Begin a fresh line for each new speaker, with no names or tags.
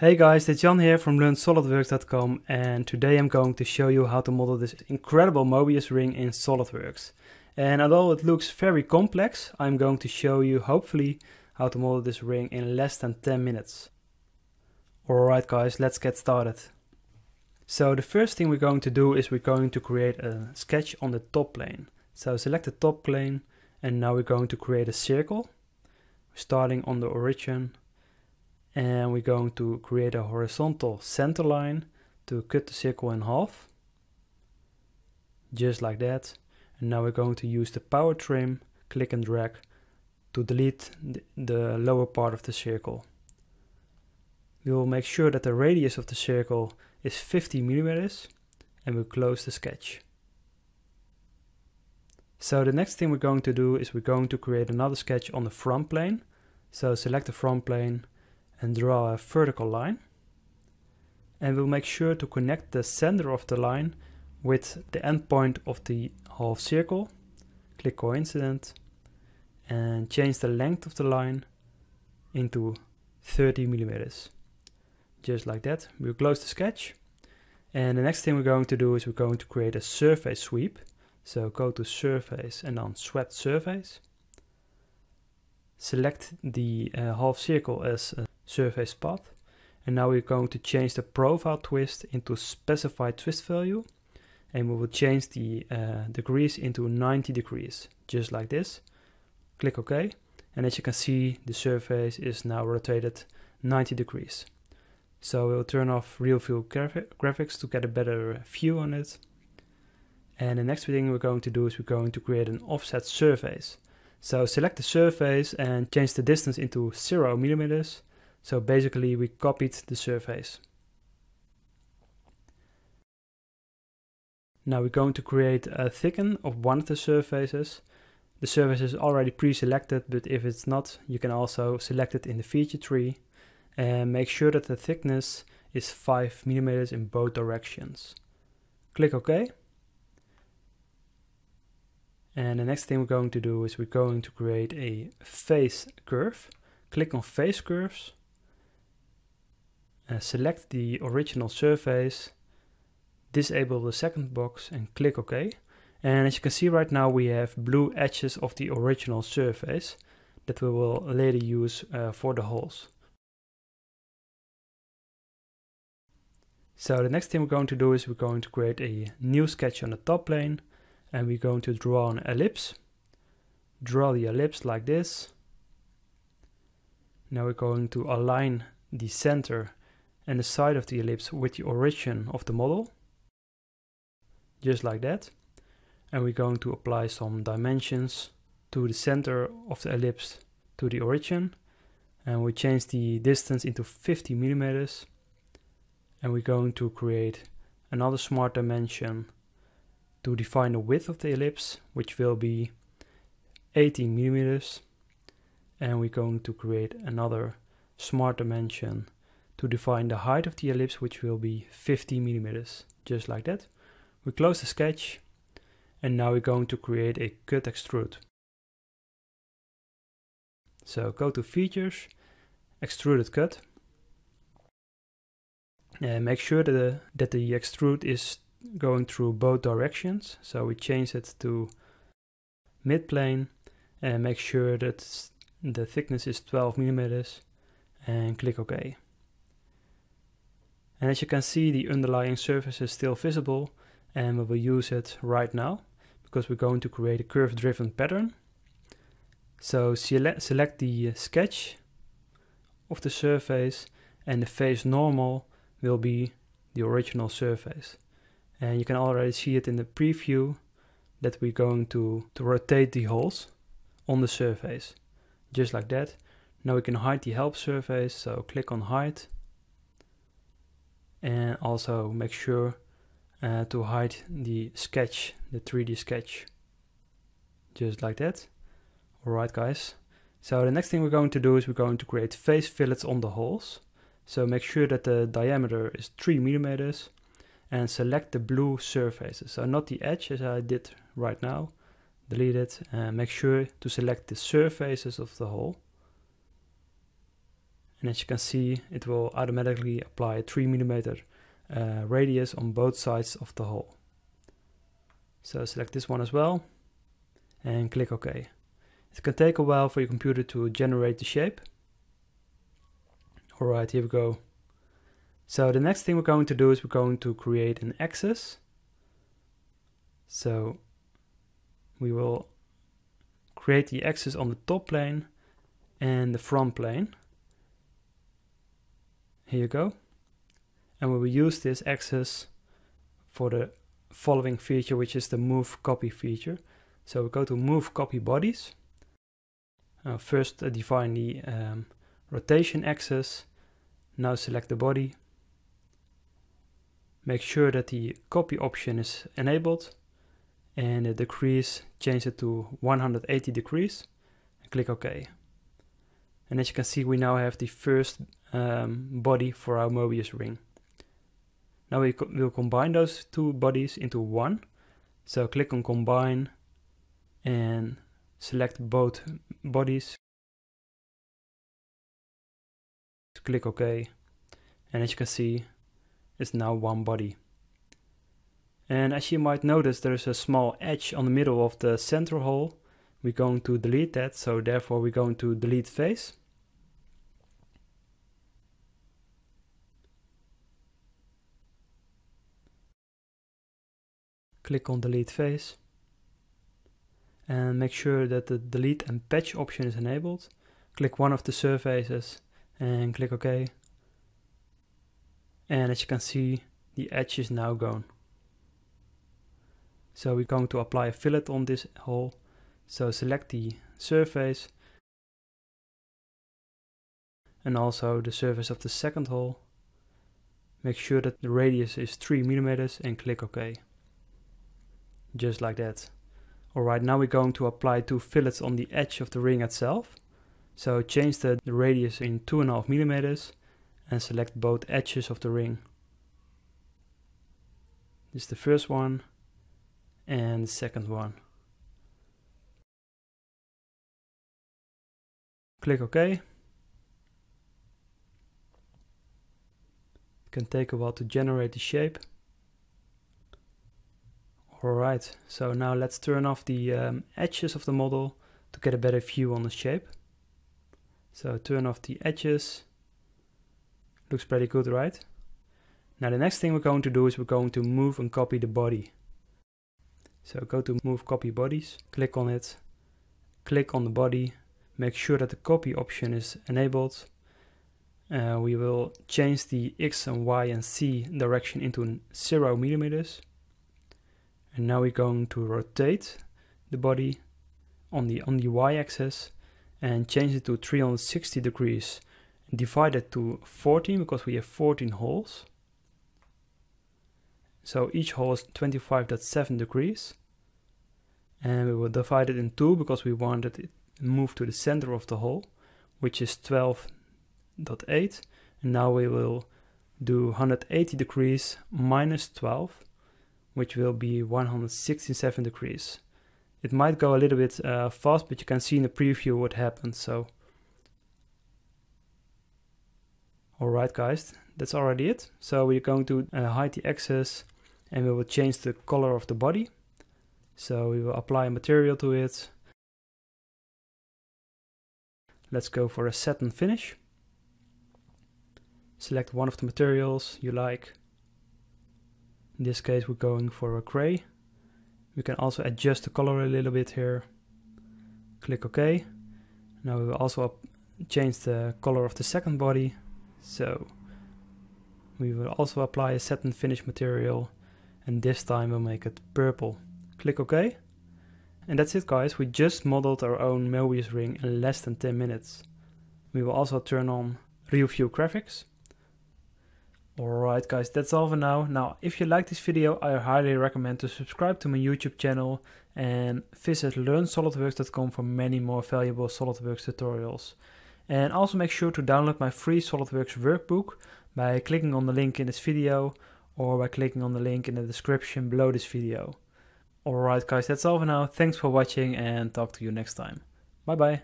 Hey guys, it's Jan here from LearnSolidWorks.com and today I'm going to show you how to model this incredible Mobius ring in SolidWorks. And although it looks very complex, I'm going to show you hopefully how to model this ring in less than 10 minutes. Alright guys, let's get started. So the first thing we're going to do is we're going to create a sketch on the top plane. So select the top plane and now we're going to create a circle. Starting on the origin and we're going to create a horizontal center line to cut the circle in half just like that and now we're going to use the power trim click and drag to delete the lower part of the circle we will make sure that the radius of the circle is 50 millimeters and we'll close the sketch so the next thing we're going to do is we're going to create another sketch on the front plane so select the front plane and draw a vertical line. And we'll make sure to connect the center of the line with the endpoint of the half circle. Click coincident and change the length of the line into 30 millimeters. Just like that. We'll close the sketch. And the next thing we're going to do is we're going to create a surface sweep. So go to surface and then swept surface. Select the uh, half circle as a surface path. And now we're going to change the profile twist into specified twist value. And we will change the uh, degrees into 90 degrees, just like this. Click OK. And as you can see, the surface is now rotated 90 degrees. So we'll turn off real view graphics to get a better view on it. And the next thing we're going to do is we're going to create an offset surface. So select the surface and change the distance into zero millimeters so basically we copied the surface. Now we're going to create a thicken of one of the surfaces. The surface is already pre-selected, but if it's not, you can also select it in the feature tree and make sure that the thickness is 5 millimeters in both directions. Click OK. And the next thing we're going to do is we're going to create a face curve. Click on face curves uh, select the original surface, disable the second box and click OK. And as you can see right now we have blue edges of the original surface that we will later use uh, for the holes. So the next thing we're going to do is we're going to create a new sketch on the top plane and we're going to draw an ellipse. Draw the ellipse like this. Now we're going to align the center and the side of the ellipse with the origin of the model, just like that. And we're going to apply some dimensions to the center of the ellipse to the origin. And we change the distance into 50 millimeters. And we're going to create another smart dimension to define the width of the ellipse, which will be 18 millimeters. And we're going to create another smart dimension to define the height of the ellipse, which will be 50 millimeters, just like that. We close the sketch and now we're going to create a cut extrude. So go to features, extruded cut. And make sure that the, that the extrude is going through both directions. So we change it to mid-plane and make sure that the thickness is 12 millimeters and click OK. And as you can see, the underlying surface is still visible and we will use it right now because we're going to create a curve driven pattern. So select, select the sketch of the surface and the face normal will be the original surface. And you can already see it in the preview that we're going to, to rotate the holes on the surface, just like that. Now we can hide the help surface, so click on hide and also make sure uh, to hide the sketch, the 3D sketch, just like that. Alright guys, so the next thing we're going to do is we're going to create face fillets on the holes. So make sure that the diameter is 3 millimeters and select the blue surfaces. So not the edge as I did right now, delete it and make sure to select the surfaces of the hole and as you can see it will automatically apply a 3 millimeter uh, radius on both sides of the hole. So select this one as well and click OK. It can take a while for your computer to generate the shape. Alright, here we go. So the next thing we're going to do is we're going to create an axis. So we will create the axis on the top plane and the front plane. Here you go. And we will use this axis for the following feature, which is the move copy feature. So we go to move copy bodies. Uh, first uh, define the um, rotation axis. Now select the body. Make sure that the copy option is enabled and the decrease, change it to 180 degrees and click OK. And as you can see, we now have the first um, body for our Mobius ring. Now we co will combine those two bodies into one. So click on combine and select both bodies. Click OK. And as you can see, it's now one body. And as you might notice, there's a small edge on the middle of the center hole. We're going to delete that, so therefore we're going to delete face. click on delete Face, and make sure that the delete and patch option is enabled. Click one of the surfaces and click OK. And as you can see, the edge is now gone. So we're going to apply a fillet on this hole. So select the surface and also the surface of the second hole. Make sure that the radius is 3 millimeters and click OK just like that. All right, now we're going to apply two fillets on the edge of the ring itself. So change the, radius in 2.5 millimeters and select both edges of the ring. This is the first one and the second one. Click OK. It can take a while to generate the shape. All right, so now let's turn off the um, edges of the model to get a better view on the shape. So turn off the edges. Looks pretty good, right? Now the next thing we're going to do is we're going to move and copy the body. So go to move copy bodies, click on it, click on the body, make sure that the copy option is enabled. Uh, we will change the X and Y and Z direction into zero millimeters. And now we're going to rotate the body on the, on the y-axis and change it to 360 degrees and divide it to 14 because we have 14 holes. So each hole is 25.7 degrees. And we will divide it in two because we wanted it move to the center of the hole, which is 12.8. And now we will do 180 degrees minus 12 which will be 167 degrees. It might go a little bit uh, fast, but you can see in the preview what happens. So, Alright guys, that's already it. So we're going to uh, hide the axis and we will change the color of the body. So we will apply a material to it. Let's go for a satin finish. Select one of the materials you like in this case, we're going for a gray. We can also adjust the color a little bit here. Click OK. Now we will also change the color of the second body. So we will also apply a satin finish material and this time we'll make it purple. Click OK. And that's it guys, we just modeled our own Mobius ring in less than 10 minutes. We will also turn on view Graphics Alright guys, that's all for now. Now, if you like this video, I highly recommend to subscribe to my YouTube channel and visit learnsolidworks.com for many more valuable SolidWorks tutorials. And also make sure to download my free SolidWorks workbook by clicking on the link in this video or by clicking on the link in the description below this video. Alright guys, that's all for now. Thanks for watching and talk to you next time. Bye bye.